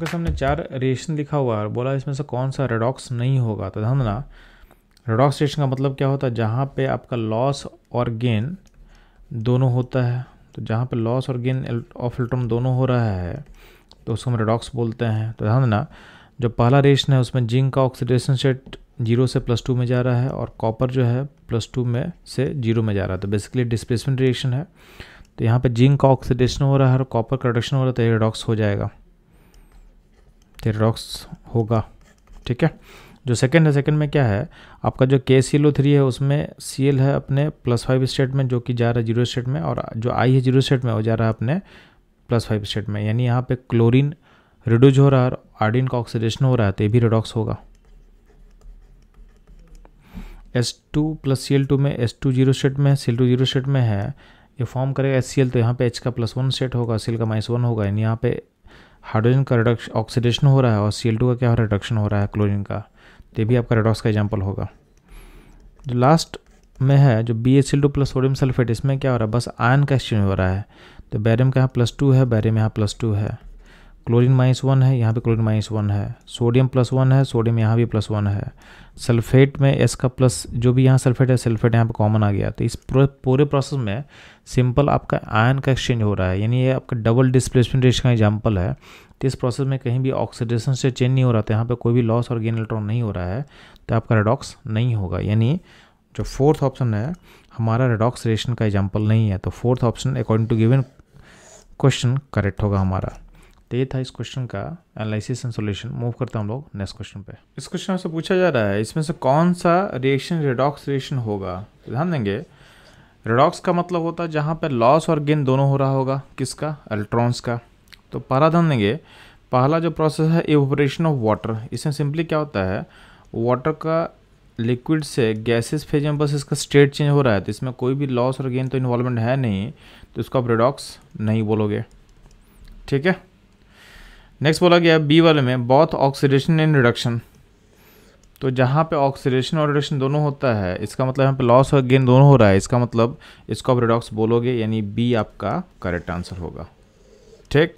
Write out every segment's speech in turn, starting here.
आपके सामने चार रिएक्शन लिखा हुआ है और बोला इसमें से कौन सा रेडॉक्स नहीं होगा तो ध्यान देना रेडॉक्स रिएक्शन का मतलब क्या होता है जहाँ पे आपका लॉस और गेन दोनों होता है तो जहाँ पे लॉस और गेन ऑफ इलेक्ट्रॉन दोनों हो रहा है तो उसको हम रेडॉक्स बोलते हैं तो ध्यान देना जो पहला रिएक्शन है उसमें जिंक का ऑक्सीडेशन सेट जीरो से प्लस टू में जा रहा है और कॉपर जो है प्लस टू में से जीरो में जा रहा है तो बेसिकली डिस्प्लेसमेंट रिएक्शन है तो यहाँ पे जिंक का ऑक्सीडेशन हो रहा है और कॉपर का रिडक्शन हो रहा है तो रेडॉक्स हो जाएगा थेरोक्स होगा ठीक है जो सेकंड है सेकंड में क्या है आपका जो के सी एल थ्री है उसमें सी एल है अपने प्लस फाइव स्टेट में जो कि जा रहा है जीरो स्टेट में और जो आई है जीरो स्टेट में वो जा रहा है अपने प्लस फाइव स्टेट में यानी यहाँ पे क्लोरीन रिड्यूज हो रहा है और आर्डिन का ऑक्सीडेशन हो रहा है तो ये भी रिडॉक्स होगा S two plus C L two में एस टू जीरो स्टेट में C L two zero state में है ये फॉर्म करेगा एस सी एल तो यहाँ पे एच का प्लस वन सेट होगा सी एल का माइनस वन होगा यानी यहाँ पे हाइड्रोजन का रिडक्शन ऑक्सीडेशन हो रहा है और सी का क्या हो रहा है रिडक्शन हो रहा है क्लोरीन का तो ये भी आपका रेडॉक्स का एग्जाम्पल होगा जो लास्ट में है जो B two plus sodium sulphate इसमें क्या हो रहा है बस आयन का एक्सचेंज हो रहा है तो बैरियम का यहाँ प्लस टू है बैरियम यहाँ प्लस टू है क्लोरीन माइनस वन है यहाँ पे क्लोरीन माइनस वन है सोडियम प्लस वन है सोडियम यहाँ भी प्लस वन है सल्फेट में एस का प्लस जो भी यहाँ सल्फेट है सल्फेट यहाँ पे कॉमन आ गया तो इस पूरे पूरे प्रोसेस में सिंपल आपका आयन का एक्सचेंज हो रहा है यानी ये आपका डबल डिस्प्लेसमेंट रेश का एग्जाम्पल है तो इस प्रोसेस में कहीं भी ऑक्सीडेशन से चेंज नहीं हो रहा था यहाँ पर कोई भी लॉस और गेन इलेक्ट्रॉन नहीं हो रहा है तो आपका रेडॉक्स नहीं होगा यानी जो फोर्थ ऑप्शन है हमारा रेडॉक्स रेशन का एग्जाम्पल नहीं है तो fourth option according to given question correct होगा हमारा तो ये था इस क्वेश्चन का एनालिसिस एंड सोल्यूशन मूव करते हैं हम लोग नेक्स्ट क्वेश्चन पे इस क्वेश्चन से पूछा जा रहा है इसमें से कौन सा रिएक्शन रेडॉक्स रिएक्शन होगा तो ध्यान देंगे रेडॉक्स का मतलब होता है जहाँ पर लॉस और गेन दोनों हो रहा होगा किसका अल्ट्रॉन्स का तो पहला ध्यान देंगे पहला जो प्रोसेस है एवोपरेशन ऑफ वाटर इसमें सिंपली क्या होता है वाटर का लिक्विड से गैसेस फेज में बस इसका स्टेट चेंज हो रहा है तो इसमें कोई भी लॉस और गेन तो इन्वॉल्वमेंट है नहीं तो इसको आप रेडॉक्स नहीं बोलोगे ठीक है नेक्स्ट बोला गया बी वाले में बॉथ ऑक्सीडेशन एंड रिडक्शन तो जहाँ पे ऑक्सीडेशन और रिडक्शन दोनों होता है इसका मतलब यहाँ पे लॉस और गेन दोनों हो रहा है इसका मतलब इसको आप रिडॉक्स बोलोगे यानी बी आपका करेक्ट आंसर होगा ठीक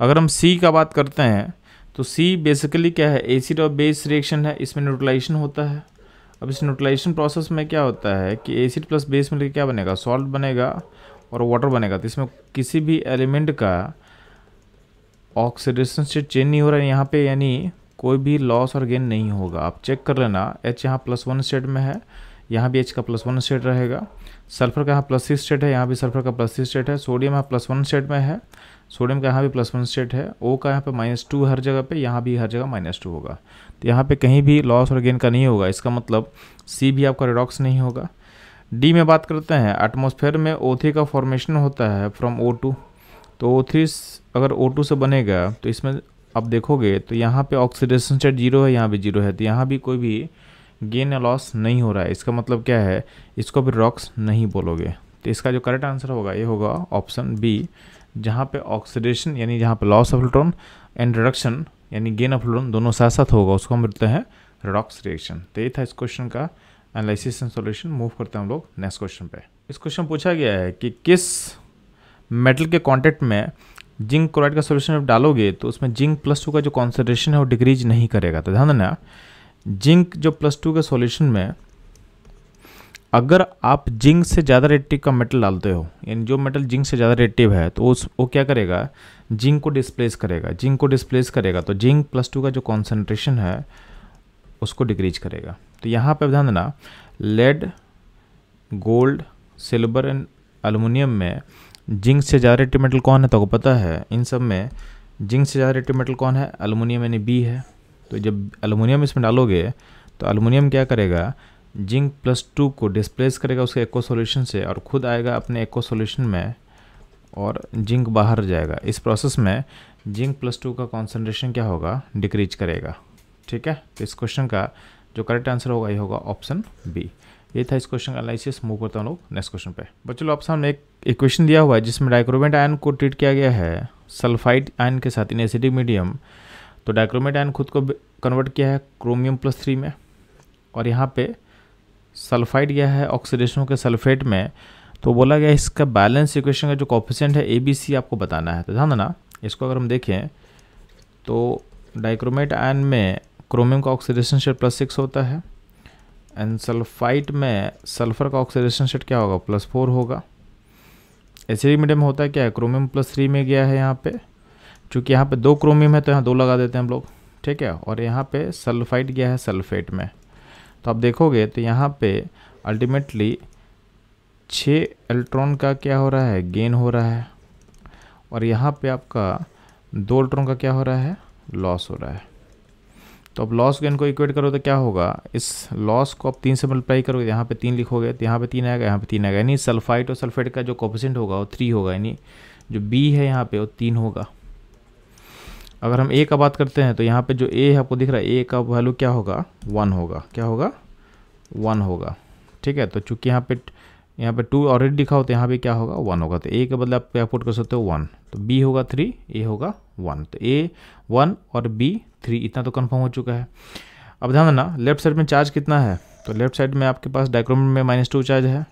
अगर हम सी का बात करते हैं तो सी बेसिकली क्या है एसिड और बेस रिएक्शन है इसमें न्यूट्रलाइजेशन होता है अब इस न्यूट्रलाइजेशन प्रोसेस में क्या होता है कि एसिड प्लस बेस मिलकर क्या बनेगा सॉल्ट बनेगा और वाटर बनेगा तो इसमें किसी भी एलिमेंट का ऑक्सीडेशन से चेंज नहीं हो रहा है यहाँ पे यानी कोई भी लॉस और गेन नहीं होगा आप चेक कर लेना एच यहाँ प्लस वन स्टेट में है यहाँ भी एच का प्लस वन स्टेट रहेगा सल्फर का यहाँ प्लस सी स्टेट है यहाँ भी सल्फर का प्लस सी स्टेट है सोडियम यहाँ प्लस वन स्टेट में है सोडियम का यहाँ भी प्लस वन स्टेट है ओ का यहाँ पे माइनस टू हर जगह पे यहाँ भी हर जगह माइनस टू होगा तो यहाँ पे कहीं भी लॉस और गेन का नहीं होगा इसका मतलब सी भी आपका रिडॉक्स नहीं होगा डी में बात करते हैं एटमोसफेयर में ओथी का फॉर्मेशन होता है फ्रॉम ओ टू तो ओ अगर ओ टू से बनेगा तो इसमें आप देखोगे तो यहाँ पे ऑक्सीडेशन स्टेट जीरो है यहाँ भी जीरो है तो यहाँ भी कोई भी गेन या लॉस नहीं हो रहा है इसका मतलब क्या है इसको भी रॉक्स नहीं बोलोगे तो इसका जो करेक्ट आंसर होगा ये होगा ऑप्शन बी जहाँ पे ऑक्सीडेशन यानी जहाँ पे loss of electron and reduction यानी गेन ऑफ इलेक्ट्रॉन दोनों साथ साथ होगा उसको हम बोलते हैं रॉक्स रिएक्शन तो ये था इस क्वेश्चन का एनालिसिस एंड सोल्यूशन मूव करते हैं हम लोग नेक्स्ट क्वेश्चन पे इस क्वेश्चन पूछा गया है कि किस मेटल के कॉन्टेक्ट में जिंक क्लोराइड का सोल्यूशन जब डालोगे तो उसमें जिंक प्लस टू का जो कॉन्सेंट्रेशन है वो डिक्रीज नहीं करेगा तो ध्यान देना जिंक जो प्लस टू के सोल्यूशन में अगर आप जिंक से ज़्यादा रेटिव का मेटल डालते हो यानी जो मेटल जिंक से ज़्यादा रेटिव है तो उस वो क्या करेगा जिंक को डिस्प्लेस करेगा जिंक को डिस्प्लेस करेगा तो जिंक प्लस टू का जो कॉन्सेंट्रेशन है उसको डिक्रीज करेगा तो यहाँ पर ध्यान देना lead gold silver and aluminium में जिंक से ज़्यादा रेटी मेटल कौन है तो पता है इन सब में जिंक से ज़्यादा रेटी मेटल कौन है अलमोनियम यानी बी है तो जब अलमोनियम इसमें डालोगे तो अलमोनियम क्या करेगा जिंक प्लस टू को डिस्प्लेस करेगा उसके एको सोल्यूशन से और खुद आएगा अपने एको सोल्यूशन में और जिंक बाहर जाएगा इस प्रोसेस में जिंक प्लस टू का कॉन्सेंट्रेशन क्या होगा डिक्रीज करेगा ठीक है तो इस क्वेश्चन का जो करेक्ट आंसर होगा ये होगा ऑप्शन बी ये था इस क्वेश्चन का एनालिसिस मूव करता हूँ नेक्स्ट क्वेश्चन पे बच्चों चलो आप सामने एक इक्वेशन दिया हुआ है जिसमें डाइक्रोमेट आयन को ट्रीट किया गया है सल्फाइड आयन के साथ इन एसिडिक मीडियम तो डाइक्रोमेट आयन खुद को कन्वर्ट किया है क्रोमियम प्लस थ्री में और यहाँ पे सल्फाइड गया है ऑक्सीडेशनों के सल्फेट में तो बोला गया इसका बैलेंस इक्वेशन का जो कॉफिशेंट है ए बी सी आपको बताना है तो ध्यान देना इसको अगर हम देखें तो डाइक्रोमेट आयन में क्रोमियम का ऑक्सीडेशन शेयर प्लस सिक्स होता है एंड सल्फाइट में सल्फर का ऑक्सीडेशन सेट क्या होगा प्लस फोर होगा एसिडी मीडियम होता है क्या है क्रोमियम प्लस थ्री में गया है यहाँ पे चूँकि यहाँ पे दो क्रोमियम है तो यहाँ दो लगा देते हैं हम लोग ठीक है और यहाँ पे सल्फाइट गया है सल्फेट में तो आप देखोगे तो यहाँ पे अल्टीमेटली छः इलेक्ट्रॉन का क्या हो रहा है गेन हो रहा है और यहाँ पर आपका दो इलेक्ट्रॉन का क्या हो रहा है लॉस हो रहा है तो अब लॉस गेन को इक्वेट करो तो क्या होगा इस लॉस को आप तीन से मल्टीप्लाई करोगे यहाँ पे तीन लिखोगे तो यहाँ पे तीन आएगा यहाँ पे तीन आएगा यानी सल्फाइट और सल्फेट का जो कॉपोसेंट होगा वो थ्री होगा यानी जो बी है यहाँ पे वो तीन होगा अगर हम ए का बात करते हैं तो यहाँ पे जो ए है आपको दिख रहा है ए का वैल्यू क्या होगा वन होगा क्या होगा वन होगा ठीक है तो चूंकि यहाँ पे यहाँ पे टू ऑलरेडी लिखा हो तो यहाँ पे क्या होगा वन होगा तो ए के बदले आप क्या पुट कर सकते हो वन तो बी होगा थ्री ए होगा वन तो ए वन और बी थ्री इतना तो कन्फर्म हो चुका है अब ध्यान देना लेफ्ट साइड में चार्ज कितना है तो लेफ्ट साइड में आपके पास डाइक्रोम में माइनस टू चार्ज है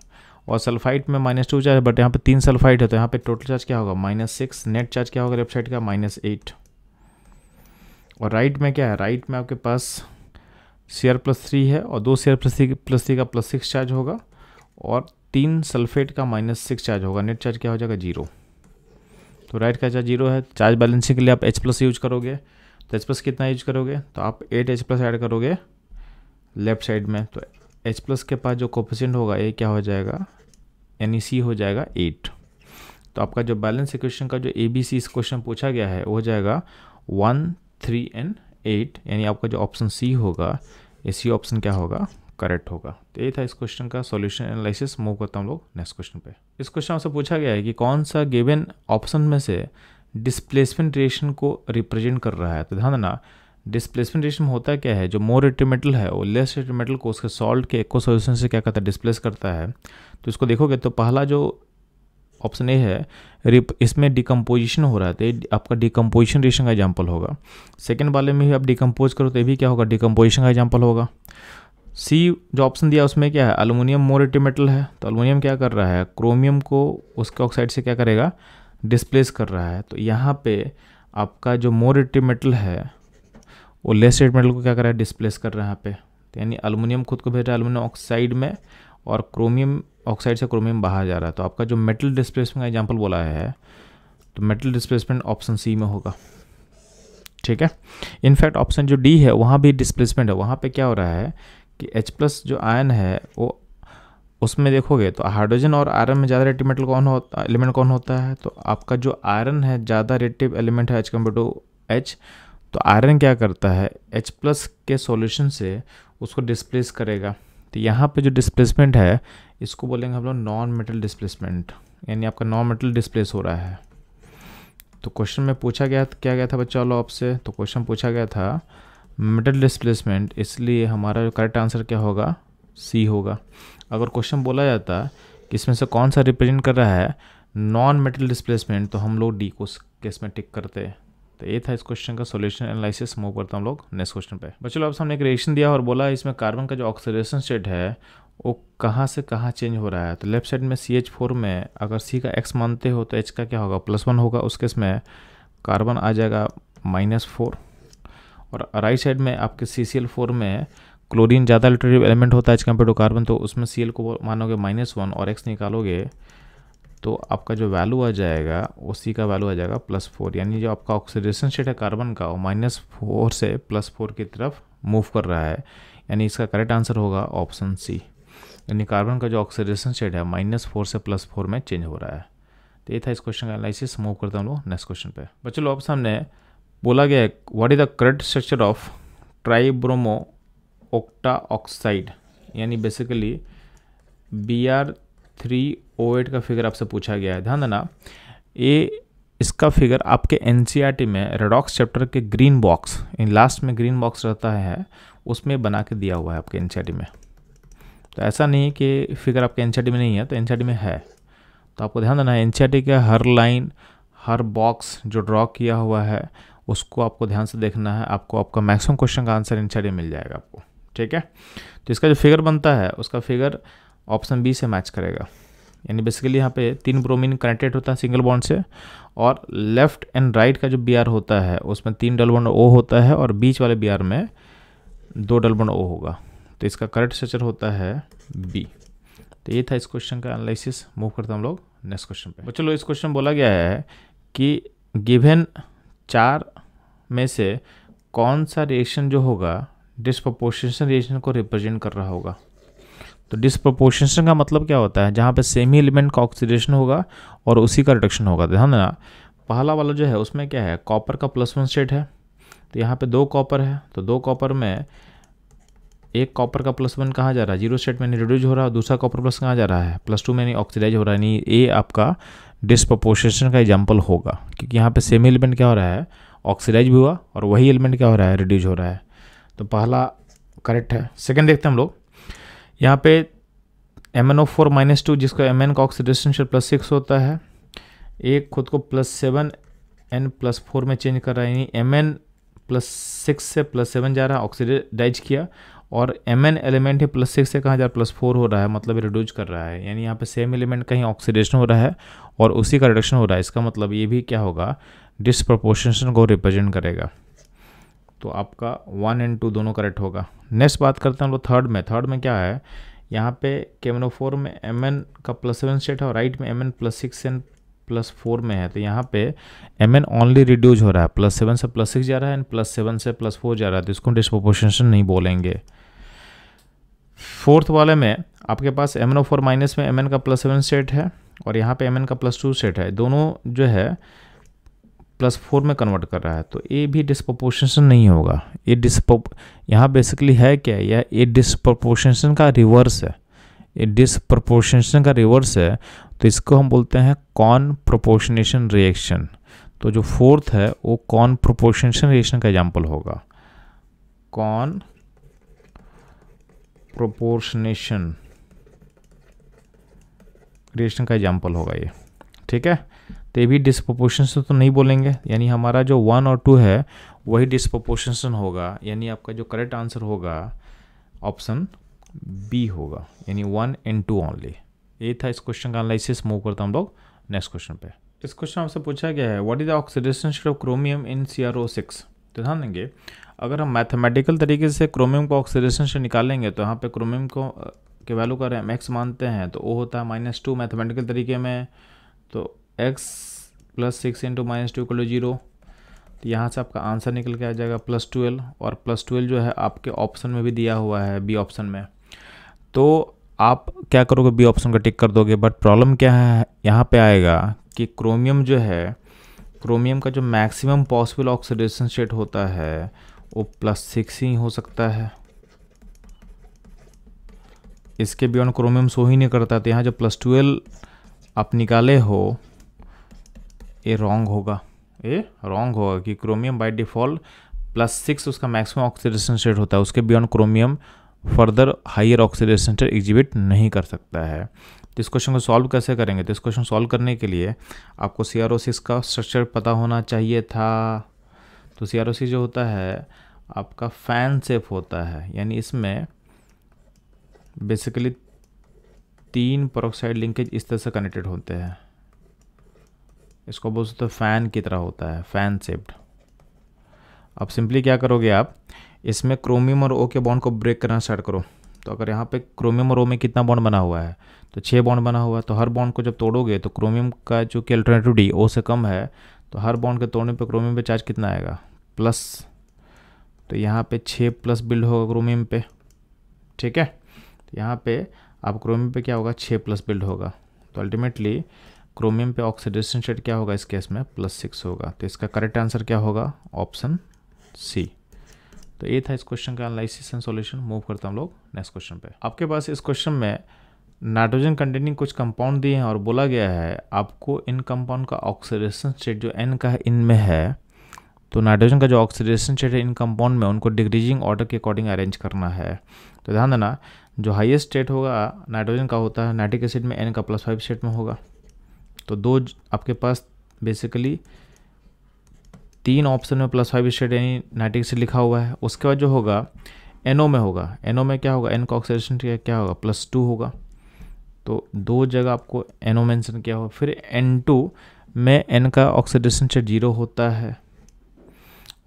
और सल्फाइट में माइनस टू चार्ज है बट यहाँ पे तीन सल्फाइट है तो यहाँ पे टोटल चार्ज क्या होगा माइनस सिक्स नेट चार्ज क्या होगा लेफ्ट साइड का माइनस एट और राइट में क्या है राइट में आपके पास सी आर प्लस थ्री है और दो C R plus three plus three का प्लस सिक्स चार्ज होगा और तीन सल्फेट का माइनस सिक्स चार्ज होगा नेट चार्ज क्या हो जाएगा जीरो तो राइट का चार्ज जीरो है चार्ज बैलेंसिंग के लिए आप एच प्लस यूज करोगे तो एच प्लस कितना यूज करोगे तो आप एट एच प्लस ऐड करोगे लेफ्ट साइड में तो एच प्लस के पास जो कोफिशेंट होगा ये क्या हो जाएगा यानी सी हो जाएगा एट तो आपका जो बैलेंस इक्वेशन का जो ए बी सी इस क्वेश्चन पूछा गया है हो जाएगा वन थ्री एंड एट यानी आपका जो ऑप्शन सी होगा ए सी ऑप्शन क्या होगा करेक्ट होगा तो ये था इस क्वेश्चन का सॉल्यूशन एनालिसिस मूव करता हूँ लोग नेक्स्ट क्वेश्चन पे इस क्वेश्चन आपसे पूछा गया है कि कौन सा गिवन ऑप्शन में से डिस्प्लेसमेंट रिएक्शन को रिप्रेजेंट कर रहा है तो ध्यान देना डिस्प्लेसमेंट रिएक्शन होता क्या है जो मोर एट्रीमेटल है वो लेस एट्रीमेटल को उसके सॉल्ट के एको सोल्यूशन से क्या करता है डिस्प्लेस करता है तो इसको देखोगे तो पहला जो ऑप्शन ए है रिप इसमें डिकम्पोजिशन हो रहा है तो आपका डिकम्पोजिशन रिएक्शन का एग्जाम्पल होगा सेकेंड वाले में भी आप डिकम्पोज करो तो ये भी क्या होगा डिकम्पोजिशन का एग्जाम्पल होगा सी जो ऑप्शन दिया उसमें क्या है अलूमिनियम मोरिटी मेटल है तो अलूमिनियम क्या कर रहा है क्रोमियम को उसके ऑक्साइड से क्या करेगा डिस्प्लेस कर रहा है तो यहाँ पे आपका जो मोरिटी मेटल है वो लेस रेट मेटल को क्या कर रहा है डिस्प्लेस कर रहा है यहाँ पे तो यानी अलूमिनियम खुद को भेज रहा है अलूमिनियम ऑक्साइड में और क्रोमियम ऑक्साइड से क्रोमियम बाहर जा रहा है तो आपका जो मेटल डिस्प्लेसमेंट का एग्जाम्पल बोला है तो मेटल डिस्प्लेसमेंट ऑप्शन सी में होगा ठीक है इनफैक्ट ऑप्शन जो डी है वहाँ भी डिस्प्लेसमेंट है वहाँ पे क्या हो रहा है कि H प्लस जो आयन है वो उसमें देखोगे तो हाइड्रोजन और आयरन में ज़्यादा रेटिव मेटल कौन होता एलिमेंट कौन होता है तो आपका जो आयरन है ज़्यादा रेटिव एलिमेंट है एच कम्पेयर टू एच तो आयरन क्या करता है एच प्लस के सोल्यूशन से उसको डिस्प्लेस करेगा तो यहाँ पे जो डिस्प्लेसमेंट है इसको बोलेंगे हम लोग नॉन मेटल डिस्प्लेसमेंट यानी आपका नॉन मेटल डिस्प्लेस हो रहा है तो क्वेश्चन में पूछा गया क्या गया था बच्चा लोग आपसे तो क्वेश्चन पूछा गया था मेटल डिस्प्लेसमेंट इसलिए हमारा करेक्ट आंसर क्या होगा सी होगा अगर क्वेश्चन बोला जाता कि इसमें से कौन सा रिप्रेजेंट कर रहा है नॉन मेटल डिस्प्लेसमेंट तो हम लोग डी को केस में टिक करते हैं तो ये था इस क्वेश्चन का सोल्यूशन एनालिसिस मूव करता हम लोग नेक्स्ट क्वेश्चन पे बच्चों आप सामने एक रिएक्शन दिया और बोला इसमें कार्बन का जो ऑक्सीडेशन स्टेट है वो कहाँ से कहाँ चेंज हो रहा है तो लेफ्ट साइड में सी एच फोर में अगर सी का एक्स मानते हो तो एच का क्या होगा प्लस वन होगा उस केस में कार्बन आ जाएगा माइनस फोर और राइट साइड में आपके सी सी एल फोर में क्लोरीन ज़्यादा लिटरेटिव एलिमेंट होता है एज कम्पेयर टू कार्बन तो उसमें सी एल को मानोगे माइनस वन और एक्स निकालोगे तो आपका जो वैल्यू आ जाएगा ओ सी का वैल्यू आ जाएगा प्लस फोर यानी जो आपका ऑक्सीडेशन स्टेट है कार्बन का वो माइनस फोर से प्लस फोर की तरफ मूव कर रहा है यानी इसका करेक्ट आंसर होगा ऑप्शन सी यानी कार्बन का जो ऑक्सीडेशन स्टेट है माइनस फोर से प्लस फोर में चेंज हो रहा है तो ये था इस क्वेश्चन का एनालिसिस मूव करता हूँ नेक्स्ट क्वेश्चन पे बच्चों आप सामने बोला गया है what is the correct structure of tribromo octa oxide यानी basically B R three O eight का फिगर आपसे पूछा गया है ध्यान देना ये इसका फिगर आपके एन e में रेडॉक्स चैप्टर के ग्रीन बॉक्स इन लास्ट में ग्रीन बॉक्स रहता है उसमें बना के दिया हुआ है आपके एन e में तो ऐसा नहीं कि फिगर आपके एन e में नहीं है तो एन में है तो आपको ध्यान देना है एन का हर लाइन हर बॉक्स जो ड्रॉ किया हुआ है उसको आपको ध्यान से देखना है आपको आपका मैक्सिमम क्वेश्चन का आंसर इन साइड मिल जाएगा आपको ठीक है तो इसका जो फिगर बनता है उसका फिगर ऑप्शन बी से मैच करेगा यानी बेसिकली यहाँ पे तीन ब्रोमीन कनेक्टेड होता है सिंगल बॉन्ड से और लेफ्ट एंड राइट का जो बी होता है उसमें तीन डल बॉन्ड ओ होता है और बीच वाले बी में दो डल बॉन्ड ओ होगा तो इसका करेक्ट स्ट्रक्चर होता है बी तो ये था इस क्वेश्चन का एनालिसिस मूव करते हम लोग नेक्स्ट क्वेश्चन पे तो चलो इस क्वेश्चन बोला गया है कि गिवेन चार में से कौन सा रिएक्शन जो होगा डिस्प्रपोर्शनेशन रिएक्शन को रिप्रेजेंट कर रहा होगा तो डिस्प्रपोर्शनेशन का मतलब क्या होता है जहाँ पे सेम ही एलिमेंट का ऑक्सीडेशन होगा और उसी का रिडक्शन होगा ध्यान देना पहला वाला जो है उसमें क्या है कॉपर का प्लस वन स्टेट है तो यहाँ पे दो कॉपर है तो दो कॉपर में एक कॉपर का प्लस वन कहाँ जा रहा है जीरो स्टेट में रिड्यूज हो रहा है दूसरा कॉपर प्लस कहाँ जा रहा है प्लस टू में ऑक्सीडाइज हो रहा है यानी ये आपका डिस्प्रपोर्शनेशन का एग्जाम्पल होगा क्योंकि यहाँ पे सेम एलिमेंट क्या हो रहा है ऑक्सीडाइज भी हुआ और वही एलिमेंट क्या हो रहा है रिड्यूज हो रहा है तो पहला करेक्ट है सेकेंड देखते हैं हम लोग यहाँ पे M N O four minus two जिसका एम एन का ऑक्सीडेशन प्लस सिक्स होता है एक खुद को plus seven N plus four में चेंज कर रहा है यानी एम एन प्लस सिक्स से प्लस सेवन जा रहा है ऑक्सीडाइज किया और एम एन एलिमेंट ही प्लस सिक्स से कहाँ जा प्लस फोर हो रहा है मतलब रिड्यूज कर रहा है यानी यहाँ पे सेम एलिमेंट कहीं ऑक्सीडेशन हो रहा है और उसी का रिडक्शन हो रहा है इसका मतलब ये भी क्या होगा डिसप्रपोर्शनेशन को रिप्रेजेंट करेगा तो आपका वन एंड टू दोनों करेक्ट होगा नेक्स्ट बात करते हैं हम लोग थर्ड में थर्ड में क्या है यहाँ पे केमनोफोर में एम एन का प्लस सेवन स्टेट है और राइट में M N plus six N plus four में है तो यहाँ पे एम एन ओनली रिड्यूज हो रहा है प्लस सेवन से प्लस सिक्स जा रहा है एंड प्लस सेवन से प्लस फोर जा रहा है तो इसको डिस्प्रोपोर्शन नहीं बोलेंगे फोर्थ वाले में आपके पास M N O four minus में एम एन का प्लस सेवन सेट है और यहाँ पे एम एन का प्लस टू सेट है दोनों जो है प्लस फोर में कन्वर्ट कर रहा है तो ये भी डिस्प्रोपोर्शनेशन नहीं होगा ये डिस्प्रो यहाँ बेसिकली है क्या यह ये डिस्प्रोपोर्शनेशन का रिवर्स है ये डिस्प्रपोर्शनेशन का रिवर्स है तो इसको हम बोलते हैं कॉन प्रोपोर्शनेशन रिएक्शन तो जो फोर्थ है वो कॉन प्रोपोर्शनेशन रिएक्शन का एग्जाम्पल होगा कॉन प्रोपोर्शनेशन रिएक्शन का एग्जाम्पल होगा ये ठीक है तो ये भी डिस्प्रोपोर्शन तो नहीं बोलेंगे यानी हमारा जो वन और टू है वही डिस्प्रोपोर्शन होगा यानी आपका जो करेक्ट आंसर होगा ऑप्शन बी होगा यानी वन एंड टू ओनली ये था इस क्वेश्चन का एनालिसिस मूव करता हम लोग नेक्स्ट क्वेश्चन पे इस क्वेश्चन हमसे पूछा गया है what is the oxidation of chromium in C R O six तो ध्यान देंगे अगर हम मैथमेटिकल तरीके से क्रोमियम को ऑक्सीडेशन निकालेंगे तो यहाँ पे क्रोमियम को के वैल्यू का एक्स मानते हैं तो ओ होता है माइनस टू मैथमेटिकल तरीके में तो x plus six into minus two equal zero तो यहाँ से आपका आंसर निकल के आ जाएगा प्लस ट्वेल्व और प्लस ट्वेल्व जो है आपके ऑप्शन में भी दिया हुआ है बी ऑप्शन में तो आप क्या करोगे बी ऑप्शन का टिक कर दोगे बट प्रॉब्लम क्या है यहाँ पे आएगा कि क्रोमियम जो है क्रोमियम का जो मैक्सिमम पॉसिबल ऑक्सीडेशन स्टेट होता है वो प्लस सिक्स ही हो सकता है इसके बियॉन्ड क्रोमियम सो ही नहीं करता तो यहाँ जो प्लस ट्वेल्व आप निकाले हो ये रॉन्ग होगा ये रॉन्ग होगा कि chromium by default plus six उसका मैक्सिमम ऑक्सीडेशन स्टेट होता है उसके beyond chromium further higher oxidation exhibit नहीं कर सकता है तो इस क्वेश्चन को सॉल्व कैसे करेंगे तो इस क्वेश्चन सॉल्व करने के लिए आपको सी आर ओ सी का स्ट्रक्चर पता होना चाहिए था तो सी आर ओ सी जो होता है आपका फैन सेफ होता है यानी इसमें बेसिकली तीन परोक्साइड लिंकेज इस तरह से कनेक्टेड होते हैं इसको बोल सकते हो फैन की तरह होता है फैन सेप्ड अब सिंपली क्या करोगे आप इसमें क्रोमियम और ओ के बॉन्ड को ब्रेक करना स्टार्ट करो तो अगर यहाँ पे क्रोमियम और ओ में कितना बॉन्ड बना हुआ है तो छः बॉन्ड बना हुआ है तो हर बॉन्ड को जब तोड़ोगे तो क्रोमियम का जो कि अल्टरनेटिव डी ओ से कम है तो हर बॉन्ड के तोड़ने पर क्रोमियम पे चार्ज कितना आएगा प्लस तो यहाँ पे छः प्लस बिल्ड होगा क्रोमियम पे ठीक है तो यहाँ पर आप क्रोमियम पे क्या होगा छः प्लस बिल्ड होगा तो अल्टीमेटली क्रोमियम पे ऑक्सीडेशन रेट क्या होगा इस केस में प्लस सिक्स होगा तो इसका करेक्ट आंसर क्या होगा ऑप्शन सी तो ये था इस क्वेश्चन का एनालिसिस एंड सॉल्यूशन मूव करते हम लोग नेक्स्ट क्वेश्चन पे आपके पास इस क्वेश्चन में नाइट्रोजन कंटेनिंग कुछ कंपाउंड दिए हैं और बोला गया है आपको इन कंपाउंड का ऑक्सीडेशन स्टेट जो एन का है इनमें है तो नाइट्रोजन का जो ऑक्सीडेशन स्टेट है इन कंपाउंड में उनको डिग्रीजिंग ऑर्डर के अकॉर्डिंग अरेंज करना है तो ध्यान देना जो हाइएस्ट स्टेट होगा नाइट्रोजन का होता है नाइट्रिक एसिड में एन का प्लस फाइव स्टेट में होगा तो दो आपके पास बेसिकली तीन ऑप्शन में प्लस फाइव स्टेट यानी नाइट्रिक एसिड लिखा हुआ है उसके बाद जो होगा एनओ में होगा एनओ में क्या होगा एन का ऑक्सीडेशन क्या होगा प्लस टू होगा तो दो जगह आपको एनओ मेंशन किया होगा फिर एन टू में एन का ऑक्सीडेशन स्टेट जीरो होता है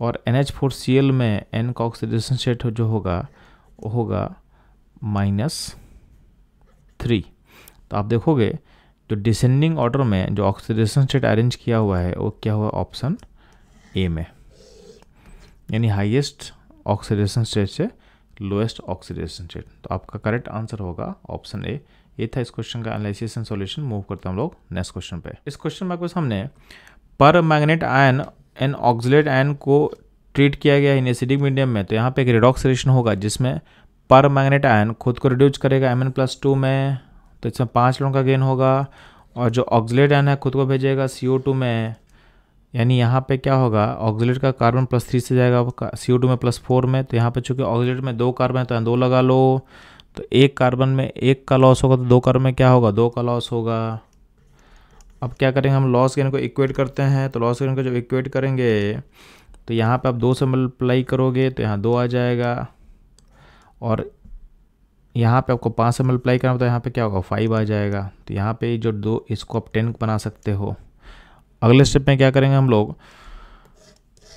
और N H four C L में एन का ऑक्सीडेशन स्टेट जो होगा वो होगा माइनस थ्री तो आप देखोगे जो डिसेंडिंग ऑर्डर में जो ऑक्सीडेशन स्टेट अरेंज किया हुआ है वो क्या हुआ ऑप्शन ए में यानी हाईएस्ट ऑक्सीडेशन स्टेट से लोएस्ट ऑक्सीडेशन स्टेट तो आपका करेक्ट आंसर होगा ऑप्शन ए ये था इस क्वेश्चन का एनालिसिस एंड सॉल्यूशन मूव करते हैं हम लोग नेक्स्ट क्वेश्चन पे इस क्वेश्चन में आपके सामने permanganate ion and oxidate ion को ट्रीट किया गया इन एसिडिक मीडियम में तो यहाँ पे एक रिडॉक्स रिएक्शन होगा जिसमें पर मैग्नेट आयन खुद को रिड्यूस करेगा एम एन प्लस टू में तो इसमें पाँच लोगों का गेन होगा और जो ऑक्सीडेट आयन है खुद को भेजेगा सी ओ टू में यानी यहाँ पे क्या होगा ऑक्सीलेट का कार्बन प्लस थ्री से जाएगा सी टू में प्लस फोर में तो यहाँ पे चूंकि ऑक्सीलेट में दो कार्बन है तो यहाँ दो लगा लो तो एक कार्बन में एक का लॉस होगा तो दो कार्बन में क्या होगा दो का लॉस होगा अब क्या करेंगे हम लॉस गेन को इक्वेट करते हैं तो लॉस गेन को जब इक्वेट करेंगे तो यहाँ पे आप दो से मल्टीप्लाई करोगे तो यहाँ दो आ जाएगा और यहाँ पे आपको पाँच से मल्टीप्लाई करना तो यहाँ पे क्या होगा फाइव आ जाएगा तो यहाँ पे जो दो इसको आप टेन बना सकते हो अगले स्टेप में क्या करेंगे हम लोग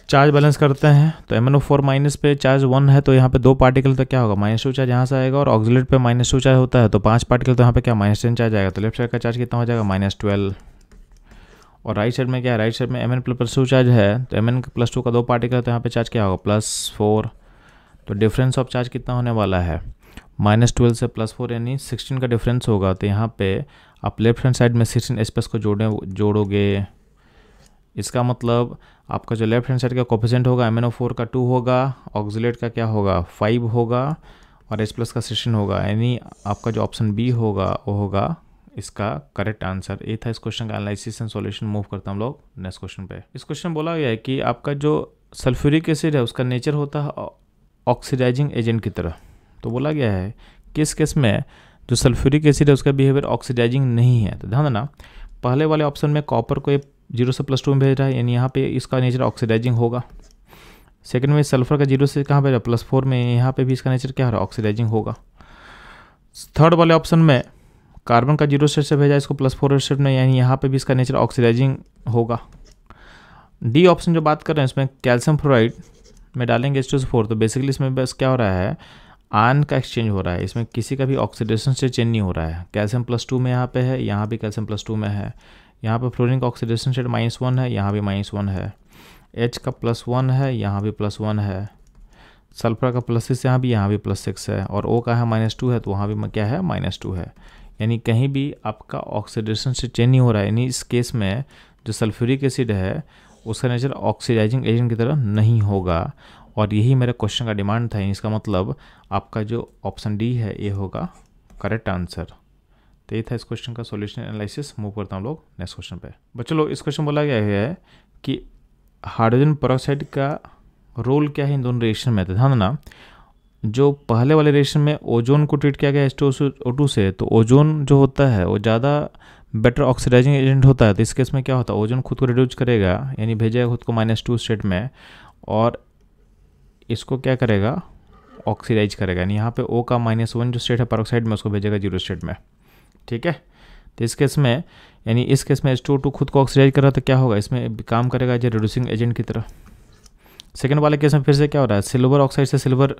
चार्ज बैलेंस करते हैं तो M N O four minus पे चार्ज वन है तो यहाँ पे दो पार्टिकल तो क्या होगा माइनस टू चार्ज यहाँ से आएगा और ऑक्सीट पे माइनस टू चार्ज होता है तो पांच पार्टिकल तो यहाँ पे क्या माइनस टेन चार्ज आएगा तो लेफ्ट साइड का चार्ज कितना हो जाएगा माइनस ट्वेल्व और राइट साइड में क्या है राइट साइड में M N plus two charge है तो एम एन प्लस टू का दो पार्टिकल तो यहाँ पर चार्ज क्या होगा प्लस फोर तो डिफरेंस ऑफ चार्ज कितना होने वाला है माइनस ट्वेल्व से प्लस फोर यानी सिक्सटीन का डिफरेंस होगा तो यहाँ पे आप लेफ्ट हैंड साइड में सिक्सटीन स्पेस को जोड़ें जोड़ोगे इसका मतलब आपका जो लेफ्ट हैंड साइड का कोपिजेंट होगा एम का टू होगा ऑक्जिलेट का क्या होगा फाइव होगा और एच प्लस का सेशन होगा यानी आपका जो ऑप्शन बी होगा वो होगा इसका करेक्ट आंसर ये था इस क्वेश्चन का एनालिसिस एंड सॉल्यूशन मूव करते हम लोग नेक्स्ट क्वेश्चन पे इस क्वेश्चन बोला गया है कि आपका जो सल्फ्यूरिक एसिड है उसका नेचर होता है ऑक्सीडाइजिंग एजेंट की तरह तो बोला गया है किस केस में जो सल्फ्यूरिक एसिड है उसका बिहेवियर ऑक्सीडाइजिंग नहीं है तो ध्यान देना पहले वाले ऑप्शन में कॉपर को ये जीरो से प्लस टू में भेज रहा है यानी यहाँ पे इसका नेचर ऑक्सीडाइजिंग होगा सेकंड में सल्फर का जीरो से कहाँ भेज रहा है प्लस फोर में यहाँ पे भी इसका नेचर क्या हो रहा है ऑक्सीडाइजिंग होगा थर्ड वाले ऑप्शन में कार्बन का जीरो स्टेट से भेजा इसको प्लस फोर स्टेट में यानी यहाँ पे भी इसका नेचर ऑक्सीडाइजिंग होगा डी ऑप्शन जो बात कर रहे हैं इसमें कैल्शियम फ्लोराइड में डालेंगे एच फोर तो बेसिकली इसमें बस क्या हो रहा है आयन का एक्सचेंज हो रहा है इसमें किसी का भी ऑक्सीडेशन से चेंज नहीं हो रहा है कैल्शियम प्लस टू में यहाँ पे है यहाँ भी कैल्शियम प्लस टू में है यहाँ पे फ्लोरीन का ऑक्सीडेशन स्टेट माइनस वन है यहाँ भी माइनस वन है एच का प्लस वन है यहाँ भी प्लस वन है सल्फर का प्लस सिक्स यहाँ भी यहाँ भी प्लस सिक्स है और ओ का है माइनस टू है तो वहाँ भी क्या है माइनस टू है यानी कहीं भी आपका ऑक्सीडेशन स्टेट चेंज नहीं हो रहा है यानी इस केस में जो सल्फ्यूरिक एसिड है उसका नेचर ऑक्सीडाइजिंग एजेंट की तरह नहीं होगा और यही मेरे क्वेश्चन का डिमांड था इसका मतलब आपका जो ऑप्शन डी है ये होगा करेक्ट आंसर तो ये था इस क्वेश्चन का सोल्यूशन एनालिसिस मूव करता हूँ लोग नेक्स्ट क्वेश्चन पे बच्चों लोग इस क्वेश्चन बोला गया है कि हाइड्रोजन परोक्साइड का रोल क्या है इन दोनों रिएक्शन में तो ध्यान देना जो पहले वाले रिएक्शन में ओजोन को ट्रीट किया गया एस टू से तो ओजोन जो होता है वो ज़्यादा बेटर ऑक्सीडाइजिंग एजेंट होता है तो इस केस में क्या होता है ओजोन खुद को रिड्यूस करेगा यानी भेजेगा खुद को माइनस टू स्टेट में और इसको क्या करेगा ऑक्सीडाइज करेगा यानी यहाँ पे ओ का माइनस वन जो स्टेट है परोक्साइड में उसको भेजेगा जीरो स्टेट में ठीक है तो इस केस में यानी इस केस में एच टू टू खुद को ऑक्सीडाइज कर रहा है तो क्या होगा इसमें काम करेगा जो रिड्यूसिंग एजेंट की तरह सेकेंड वाले केस में फिर से क्या हो रहा है सिल्वर ऑक्साइड से सिल्वर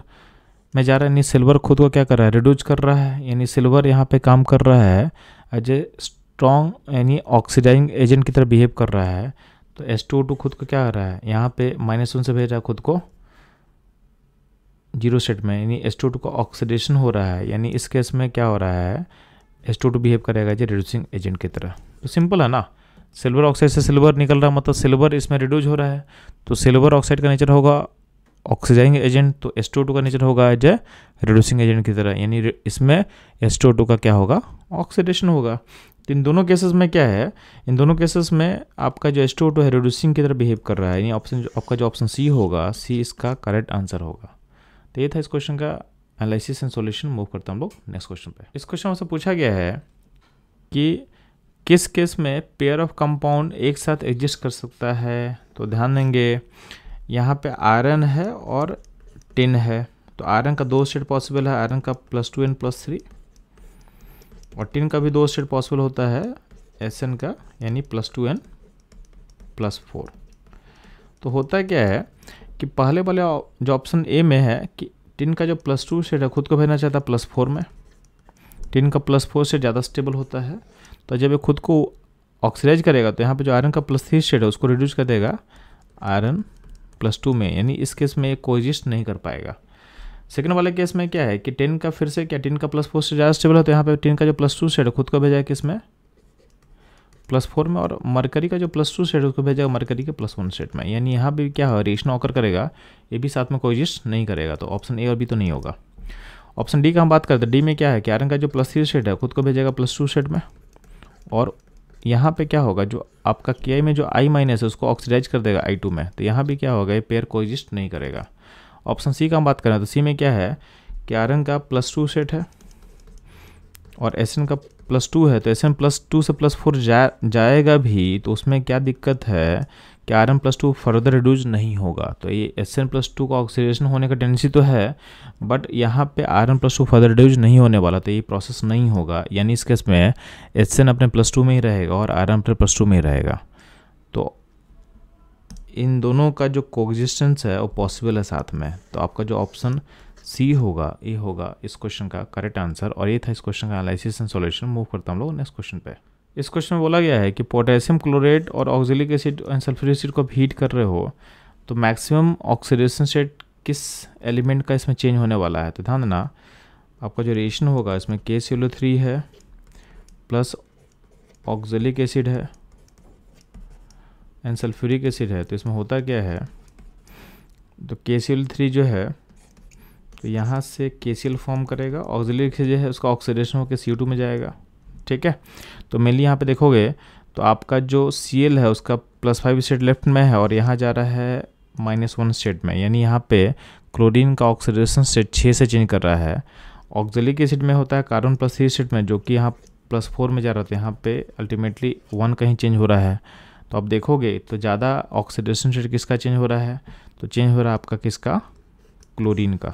में जा रहा है यानी सिल्वर खुद को क्या कर रहा है रिड्यूस कर रहा है यानी सिल्वर यहाँ पे काम कर रहा है एज ए स्ट्रॉन्ग यानी ऑक्सीडाइजिंग एजेंट की तरह बिहेव कर रहा है तो एस टू टू खुद को क्या कर रहा है यहाँ पे माइनस वन से भेज रहा है खुद को जीरो सेट में यानी एस टू टू का ऑक्सीडेशन हो रहा है यानी इस केस में क्या हो रहा है एस टू टू बिहेव करेगा जी रिड्यूसिंग एजेंट की तरह तो सिंपल है ना सिल्वर ऑक्साइड से सिल्वर निकल रहा मतलब सिल्वर इसमें रिड्यूज हो रहा है तो सिल्वर ऑक्साइड का नेचर होगा ऑक्सीजाइंग एजेंट तो एस टू टू का नेचर होगा एज ए रिड्यूसिंग एजेंट की तरह यानी इसमें एस टू टू का क्या होगा ऑक्सीडेशन होगा तो इन दोनों केसेस में क्या है इन दोनों केसेस में आपका जो एस टू टू है रिड्यूसिंग की तरह बिहेव कर रहा है यानी ऑप्शन आपका जो ऑप्शन सी होगा सी इसका करेक्ट आंसर होगा तो ये था इस क्वेश्चन का एनालिसिस एंड सोल्यूशन मूव करते हैं हम लोग नेक्स्ट क्वेश्चन पे इस क्वेश्चन में से पूछा गया है कि किस केस में पेयर ऑफ कंपाउंड एक साथ एग्जिस्ट कर सकता है तो ध्यान देंगे यहाँ पे आयरन है और टिन है तो आयरन का दो स्टेट पॉसिबल है आयरन का plus two and plus three और टिन का भी दो स्टेट पॉसिबल होता है एस एन का यानी plus two and plus four तो होता क्या है कि पहले वाले जो ऑप्शन ए में है कि टिन का जो प्लस टू शेड है खुद को भेजना चाहता है प्लस फोर में टिन का प्लस फोर शेड ज़्यादा स्टेबल होता है तो जब ये खुद को ऑक्सीडाइज करेगा तो यहाँ पे जो आयरन का प्लस थ्री शेड है उसको रिड्यूस कर देगा आयरन प्लस टू में यानी इस केस में ये कोजिस्ट नहीं कर पाएगा सेकंड वाले केस में क्या है कि टेन का फिर से क्या टेन का प्लस फोर से ज़्यादा स्टेबल है तो यहाँ पे टेन का जो प्लस टू शेड खुद को भेजा है किस में प्लस फोर में और मरकरी का जो प्लस टू सेट है उसको भेजेगा मरकरी के प्लस वन सेट में यानी यहाँ भी क्या है रेशन ऑकर करेगा ये भी साथ में कोजिस्ट नहीं करेगा तो ऑप्शन ए और बी तो नहीं होगा ऑप्शन डी का हम बात करते हैं डी में क्या है क्यारन का जो प्लस थ्री सेट है खुद को भेजेगा प्लस टू सेट में और यहाँ पे क्या होगा जो आपका के में जो आई माइनस है उसको ऑक्सीडाइज कर देगा आई टू में तो यहाँ भी क्या होगा ये पेयर कोजिस्ट नहीं करेगा ऑप्शन सी का हम बात करें तो सी में क्या है क्यारन का प्लस टू सेट है और एस का प्लस टू है तो ऐसे में प्लस टू से प्लस फोर जा जाएगा भी तो उसमें क्या दिक्कत है कि R M plus two further reduce नहीं होगा तो ये एस एन प्लस टू का ऑक्सीडेशन होने का टेंडेंसी तो है बट यहाँ पे R N plus two further reduce नहीं होने वाला तो ये प्रोसेस नहीं होगा यानी इस केस में एस एन अपने प्लस टू में ही रहेगा और आर एम अपने प्लस टू में ही रहेगा तो इन दोनों का जो कोग्जिस्टेंस है वो पॉसिबल है साथ में तो आपका जो ऑप्शन सी होगा ए होगा इस क्वेश्चन का करेक्ट आंसर और ये था इस क्वेश्चन का एनालिसिस एंड सॉल्यूशन मूव करता हम लोग नेक्स्ट क्वेश्चन पे इस क्वेश्चन में बोला गया है कि पोटेशियम क्लोरेट और oxalic acid and sulphur acid को आप हीट कर रहे हो तो मैक्सिमम ऑक्सीडेशन स्टेट किस एलिमेंट का इसमें चेंज होने वाला है तो ध्यान देना आपका जो रिएशन होगा इसमें के सी एल थ्री है प्लस ऑक्जेलिक एसिड है एंड सल्फ्यूरिक एसिड है तो इसमें होता क्या है तो के सी एल थ्री जो है तो यहाँ से के फॉर्म करेगा ऑक्जिलरी से जो है उसका ऑक्सीडेशन होकर सी में जाएगा ठीक है तो मेनली यहाँ पे देखोगे तो आपका जो सी है उसका प्लस फाइव स्टेट लेफ्ट में है और यहाँ जा रहा है माइनस वन स्टेट में यानी यहाँ पे क्लोरीन का ऑक्सीडेशन स्टेट छः से चेंज कर रहा है ऑक्जिलिक एसिड में होता है कार्बन प्लस थ्री स्टेट में जो कि यहाँ प्लस फोर में जा रहा था तो यहाँ पे अल्टीमेटली वन कहीं चेंज हो रहा है तो आप देखोगे तो ज़्यादा ऑक्सीडेशन स्टेट किसका चेंज हो रहा है तो चेंज हो रहा है आपका किसका क्लोरीन का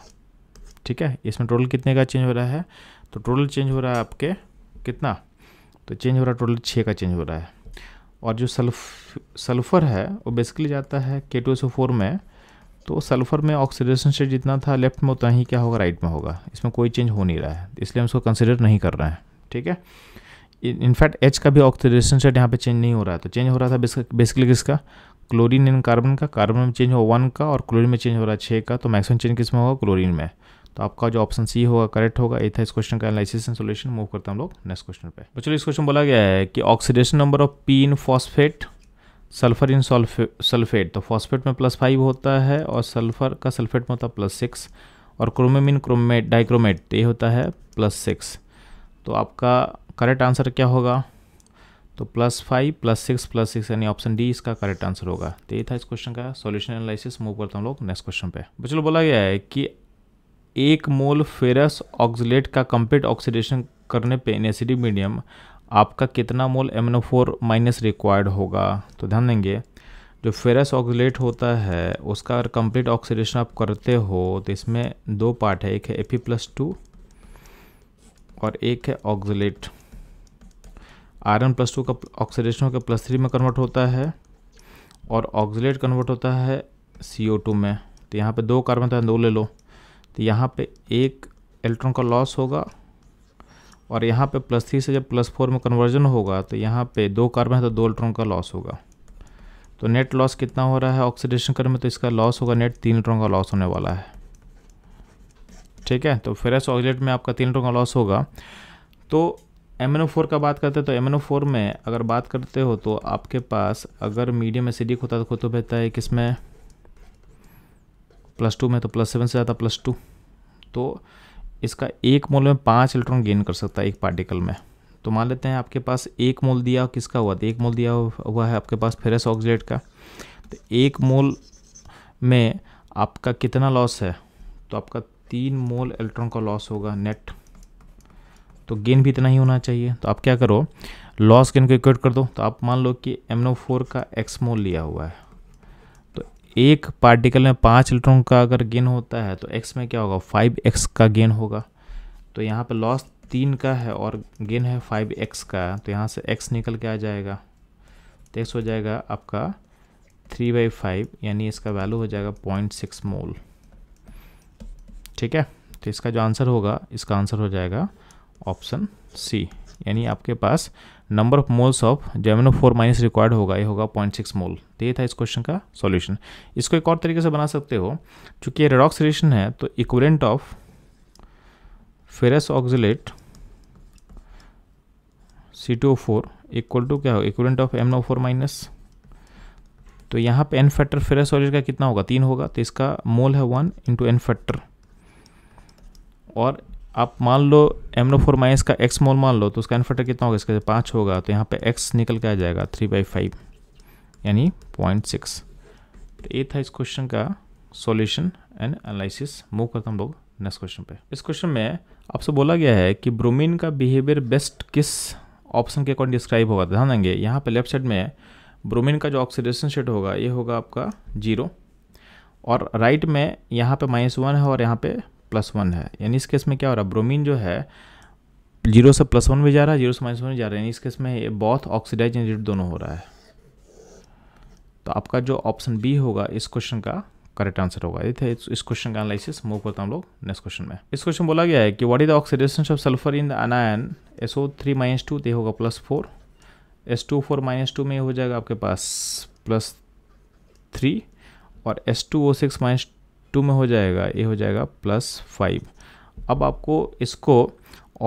ठीक है इसमें टोटल कितने का चेंज हो रहा है तो टोटल चेंज हो रहा है आपके कितना तो चेंज हो रहा है टोटल छः का चेंज हो रहा है और जो सल्फ सल्फ़र है वो बेसिकली जाता है के टू एस ओ फोर में तो सल्फ़र में ऑक्सीडेशन स्टेट जितना था लेफ्ट में उतना ही क्या होगा राइट में होगा इसमें कोई चेंज हो नहीं रहा है इसलिए हम इसको कंसिडर नहीं कर रहे हैं ठीक है इनफैक्ट एच का भी ऑक्सीडेशन स्टेट यहाँ पर चेंज नहीं हो रहा है तो चेंज हो रहा था बेसिकली किसका क्लोरीन इन कार्बन का कार्बन में चेंज हो वन का और क्लोरीन में चेंज हो रहा है छः का तो मैक्सिमम चेंज किस में होगा क्लोरीन में तो आपका जो ऑप्शन सी होगा करेक्ट होगा ये था इस क्वेश्चन का एनालिसिस एंड सोल्यूशन मूव करते हैं हम लोग नेक्स्ट क्वेश्चन पे तो इस क्वेश्चन बोला गया है कि oxidation number of P in phosphate sulphur in sulphate तो फॉस्फेट में प्लस फाइव होता है और सल्फर का सल्फेट में होता है प्लस सिक्स और क्रोमिन क्रोमेट डाइक्रोमेट ये होता है प्लस सिक्स तो आपका करेक्ट आंसर क्या होगा तो plus five plus six plus six यानी ऑप्शन डी इसका करेक्ट आंसर होगा तो ये था इस क्वेश्चन का सॉल्यूशन एनालिसिस मूव करता हम लोग नेक्स्ट क्वेश्चन पे बच्चों तो बोला गया है कि एक मोल फेरस ऑक्सलेट का कंप्लीट ऑक्सीडेशन करने पे इन एसिडी मीडियम आपका कितना mole M N O four minus required होगा तो ध्यान देंगे जो फेरस ऑक्सलेट होता है उसका अगर कंप्लीट ऑक्सीडेशन आप करते हो तो इसमें दो पार्ट है एक है एफ प्लस टू और एक है ऑक्सलेट आयरन प्लस टू का ऑक्सीडेशन होकर प्लस थ्री में कन्वर्ट होता है और ऑक्सलेट कन्वर्ट होता है सी ओ टू में तो यहाँ पे दो कार्बन था दो ले लो तो यहाँ पे एक इलेक्ट्रॉन का लॉस होगा और यहाँ पे प्लस थ्री से जब प्लस फोर में कन्वर्जन होगा तो यहाँ पे दो कार्बन है तो दो इलेक्ट्रॉन का लॉस होगा तो नेट लॉस कितना हो रहा है ऑक्सीडेशन कर में तो इसका लॉस होगा नेट तीन इलेक्ट्रॉन का लॉस होने वाला है ठीक है तो फेरस ऑक्सीडेट में आपका तीन इलेक्ट्रॉन का लॉस होगा तो एम एन ओ फोर का बात करते हैं तो एम एन ओ फोर में अगर बात करते हो तो आपके पास अगर मीडियम एसिडिक होता तो खुद तो बहता है किसमें प्लस टू में तो प्लस सेवन से ज़्यादा प्लस टू तो इसका एक मोल में पाँच इलेक्ट्रॉन गेन कर सकता है एक पार्टिकल में तो मान लेते हैं आपके पास एक मोल दिया किसका हुआ था तो एक मोल दिया हुआ है आपके पास फेरस ऑक्सीडेट का तो एक मोल में आपका कितना लॉस है तो आपका तीन मोल इलेक्ट्रॉन का लॉस होगा नेट तो गेन भी इतना ही होना चाहिए तो आप क्या करो लॉस गेन को इक्वेट कर दो तो आप मान लो कि एमनो फोर का एक्स मोल लिया हुआ है एक पार्टिकल में पाँच इलेक्ट्रॉन का अगर गेन होता है तो एक्स में क्या होगा फाइव एक्स का गेन होगा तो यहाँ पर लॉस तीन का है और गेन है फाइव एक्स का तो यहाँ से एक्स निकल के आ जाएगा तो एक्स हो जाएगा आपका थ्री बाई फाइव यानी इसका वैल्यू हो जाएगा पॉइंट सिक्स मोल ठीक है तो इसका जो आंसर होगा इसका आंसर हो जाएगा ऑप्शन सी यानी आपके पास नंबर ऑफ मोल्स ऑफ जेमिनो फोर माइनस रिक्वायर्ड होगा ये होगा पॉइंट सिक्स मोल तो ये था इस क्वेश्चन का सॉल्यूशन इसको एक और तरीके से बना सकते हो चूंकि ये रेडॉक्स रिलेशन है तो equivalent of ferrous oxalate C two four equal to क्या हो equivalent of M N O four minus तो यहाँ पे एन फैक्टर फेरस ऑक्जिलेट का कितना होगा तीन होगा तो इसका मोल है वन इंटू एन फैक्टर और आप मान लो फोर माइनस का एक्स मोल मान लो तो उसका इन्फर्टर कितना होगा इसके पाँच होगा तो यहाँ पे एक्स निकल के आ जाएगा थ्री बाई फाइव यानी पॉइंट सिक्स तो ये था इस क्वेश्चन का सॉल्यूशन एंड एनालिसिस मूव करते हम लोग नेक्स्ट क्वेश्चन पे इस क्वेश्चन में आपसे बोला गया है कि ब्रोमिन का बिहेवियर बेस्ट किस ऑप्शन के अकॉर्डिंग डिस्क्राइब होगा ध्यान देंगे यहाँ पर लेफ्ट साइड में ब्रोमिन का जो ऑक्सीडेशन सेट होगा ये होगा आपका जीरो और राइट में यहाँ पे माइनस वन है और यहाँ पे प्लस वन है यानी इस केस में क्या हो रहा है ब्रोमीन जो है जीरो से प्लस वन भी जा रहा है जीरो से माइनस वन भी जा रहा है यानी इस केस में ये बॉथ ऑक्सीडाइज एंड दोनों हो रहा है तो आपका जो ऑप्शन बी होगा इस क्वेश्चन का करेक्ट आंसर होगा ये थे इस क्वेश्चन का एनालिसिस मूव करता हम लोग नेक्स्ट क्वेश्चन में इस क्वेश्चन बोला गया है कि what is the oxidation of sulphur in the anion S O three minus two दे होगा plus four S two four minus two में हो जाएगा आपके पास प्लस थ्री और S two O six minus two में हो जाएगा ए हो जाएगा प्लस फाइव अब आपको इसको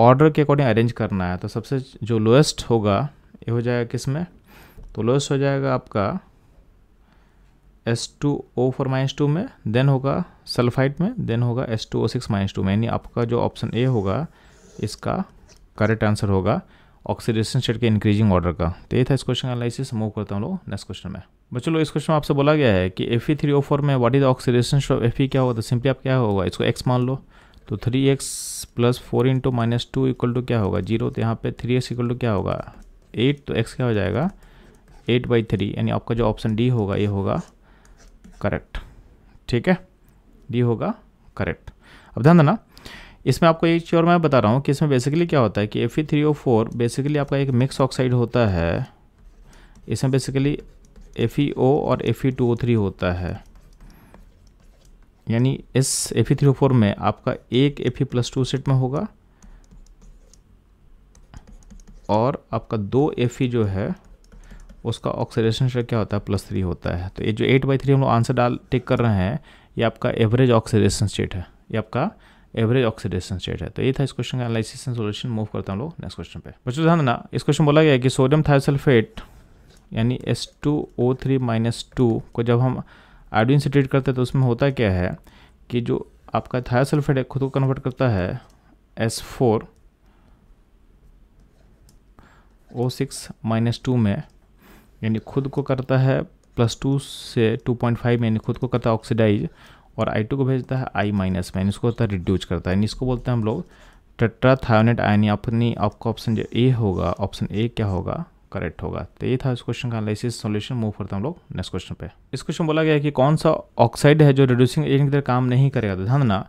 ऑर्डर के अकॉर्डिंग अरेंज करना है तो सबसे जो लोएस्ट होगा ये हो जाएगा किस में तो लोएस्ट हो जाएगा आपका S two O four minus two में देन होगा सल्फाइड में देन होगा S two O six minus two में यानी आपका जो ऑप्शन ए होगा इसका करेक्ट आंसर होगा ऑक्सीडेशन स्टेट के इंक्रीजिंग ऑर्डर का तो ये था इस क्वेश्चन एनालिसिस मूव करता हूँ लोग नेक्स्ट क्वेश्चन में बच्चों इस क्वेश्चन में आपसे बोला गया है कि F E three O four में what is oxidation of F E क्या होगा तो सिंपली आप क्या होगा इसको एक्स मान लो तो three x plus four into minus two equal to क्या होगा जीरो तो यहाँ पे थ्री एक्स इक्वल टू क्या होगा एट तो एक्स क्या हो जाएगा एट बाई थ्री यानी आपका जो ऑप्शन डी होगा ये होगा करेक्ट ठीक है डी होगा करेक्ट अब ध्यान देना इसमें आपको एक चीज़ और मैं बता रहा हूँ कि इसमें बेसिकली क्या होता है कि F three O four basically आपका एक मिक्स ऑक्साइड होता है इसमें बेसिकली एफ और एफ टू थ्री होता है यानी इस एफ थ्री ओ फोर में आपका एक एफ प्लस टू सेट में होगा और आपका दो एफ जो है उसका ऑक्सीडेशन शेयर क्या होता है प्लस थ्री होता है तो ये जो एट बाई थ्री हम लोग आंसर डाल टिक कर रहे हैं ये आपका एवरेज ऑक्सीडेशन स्टेट है ये आपका एवरेज ऑक्सीडेशन स्टेट है तो ये था इस क्वेश्चन का एनालिसिस एंड सोल्यूशन मूव करता हम लोग नेक्स्ट क्वेश्चन पे बच्चों ध्यान देना इस क्वेश्चन बोला गया कि सोडियम थायोसल्फेट यानी S two O three minus two को जब हम आयोडीन से ट्रीट करते हैं तो उसमें होता क्या है कि जो आपका थायोसल्फेट है खुद को कन्वर्ट करता है S four O six minus two में यानी खुद को करता है प्लस टू से टू पॉइंट फाइव में यानी खुद को करता है ऑक्सीडाइज और आई टू को भेजता है आई माइनस में इसको होता है रिड्यूज करता है इसको बोलते हैं हम लोग टेट्राथायोनेट आयन अपनी आपका ऑप्शन जो ए होगा ऑप्शन ए क्या होगा करेक्ट होगा तो ये था इस क्वेश्चन का एनालिसिस सॉल्यूशन मूव करते हैं हम लोग नेक्स्ट क्वेश्चन पे इस क्वेश्चन बोला गया है कि कौन सा ऑक्साइड है जो रिड्यूसिंग एजेंट की तरह काम नहीं करेगा तो ध्यान ना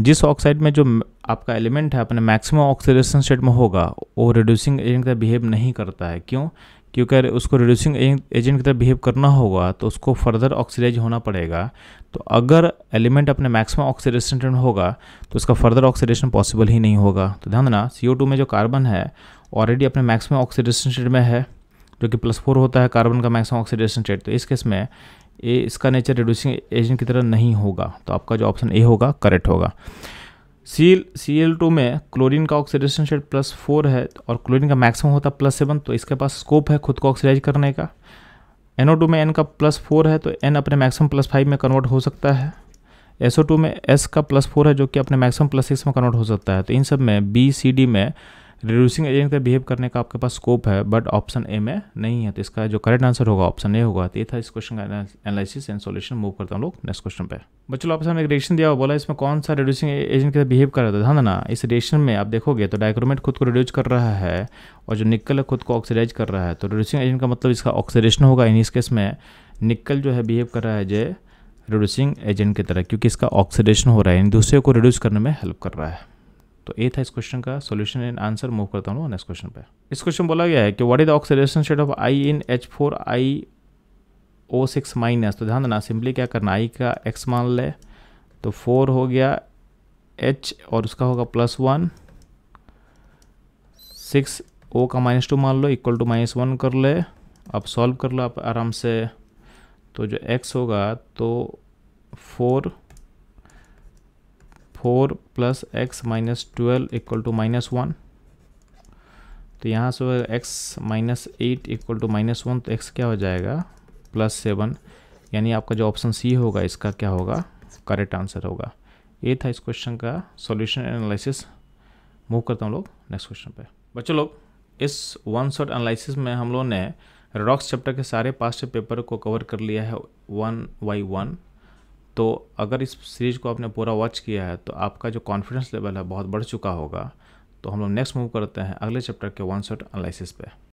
जिस ऑक्साइड में जो आपका एलिमेंट है अपने मैक्सिमम ऑक्सीडेशन स्टेट में होगा वो रिड्यूसिंग एजेंट का बिहेव नहीं करता है क्यों क्योंकि अगर उसको रिड्यूसिंग एजेंट की तरह बिहेव करना होगा तो उसको फर्दर ऑक्सीडाइज होना पड़ेगा तो अगर एलिमेंट अपने मैक्सिमम ऑक्सीडेशन में होगा तो उसका फर्दर ऑक्सीडेशन पॉसिबल ही नहीं होगा तो ध्यान देना सी में जो कार्बन है ऑलरेडी अपने मैक्सिमम ऑक्सीडेशन स्टेट में है जो कि प्लस फोर होता है कार्बन का मैक्सिमम ऑक्सीडेशन स्टेट तो इस केस में ए इसका नेचर रिड्यूसिंग एजेंट की तरह नहीं होगा तो आपका जो ऑप्शन ए होगा करेक्ट होगा सी सी एल टू में क्लोरीन का ऑक्सीडेशन रेट प्लस फोर है और क्लोरीन का मैक्सिमम होता है प्लस सेवन तो इसके पास स्कोप है खुद को ऑक्सीडाइज करने का एन ओ टू में एन का प्लस फोर है तो एन अपने मैक्सिमम प्लस फाइव में कन्वर्ट हो सकता है एस ओ टू में एस का प्लस फोर है जो कि अपने मैक्सिमम प्लस सिक्स में कन्वर्ट हो सकता है तो इन सब में बी सी डी में रिड्यूसिंग एजेंट का बिहेव करने का आपके पास स्कोप है बट ऑप्शन ए में नहीं है तो इसका जो करेक्ट आंसर होगा ऑप्शन ए होगा तो ये था इस क्वेश्चन का एनालिसिस एंड सॉल्यूशन मूव करता हूँ लोग नेक्स्ट क्वेश्चन पे बच्चों आपसे हमने एक रिएक्शन दिया हुआ बोला इसमें कौन सा रिड्यूसिंग एजेंट का बिहेव कर रहा था ध्यान देना इस रिएक्शन में आप देखोगे तो डायक्रोमेट खुद को रिड्यूस कर रहा है और जो निकल है खुद को ऑक्सीडाइज कर रहा है तो रिड्यूसिंग एजेंट का मतलब इसका ऑक्सीडेशन होगा इन इस केस में निकल जो है बिहेव कर रहा है जे रिड्यूसिंग एजेंट की तरह क्योंकि इसका ऑक्सीडेशन हो रहा है इन दूसरे को रिड्यूस करने में हेल्प कर रहा है तो ए था इस क्वेश्चन का सोल्यूशन एंड आंसर मूव करता हूँ नेक्स्ट क्वेश्चन पर इस क्वेश्चन बोला गया है कि what is the oxidation state of I in H four I O six minus तो ध्यान देना सिंपली क्या करना आई का एक्स मान ले तो फोर हो गया एच और उसका होगा प्लस वन सिक्स ओ का माइनस टू मान लो इक्वल टू माइनस वन कर ले आप सॉल्व कर लो आप आराम से तो जो एक्स होगा तो four four plus x minus twelve equal to minus one तो यहाँ से x minus eight equal to minus one तो एक्स क्या हो जाएगा प्लस सेवन यानी आपका जो ऑप्शन सी होगा इसका क्या होगा करेक्ट आंसर होगा ये था इस क्वेश्चन का सॉल्यूशन एनालिसिस मूव करता हूँ लोग नेक्स्ट क्वेश्चन पे बच्चों लोग इस वन शॉट एनालिसिस में हम लोगों ने रॉक्स चैप्टर के सारे पास्ट पेपर को कवर कर लिया है वन बाई वन तो अगर इस सीरीज़ को आपने पूरा वॉच किया है तो आपका जो कॉन्फिडेंस लेवल है बहुत बढ़ चुका होगा तो हम लोग नेक्स्ट मूव करते हैं अगले चैप्टर के वन शॉट एनालिसिस पे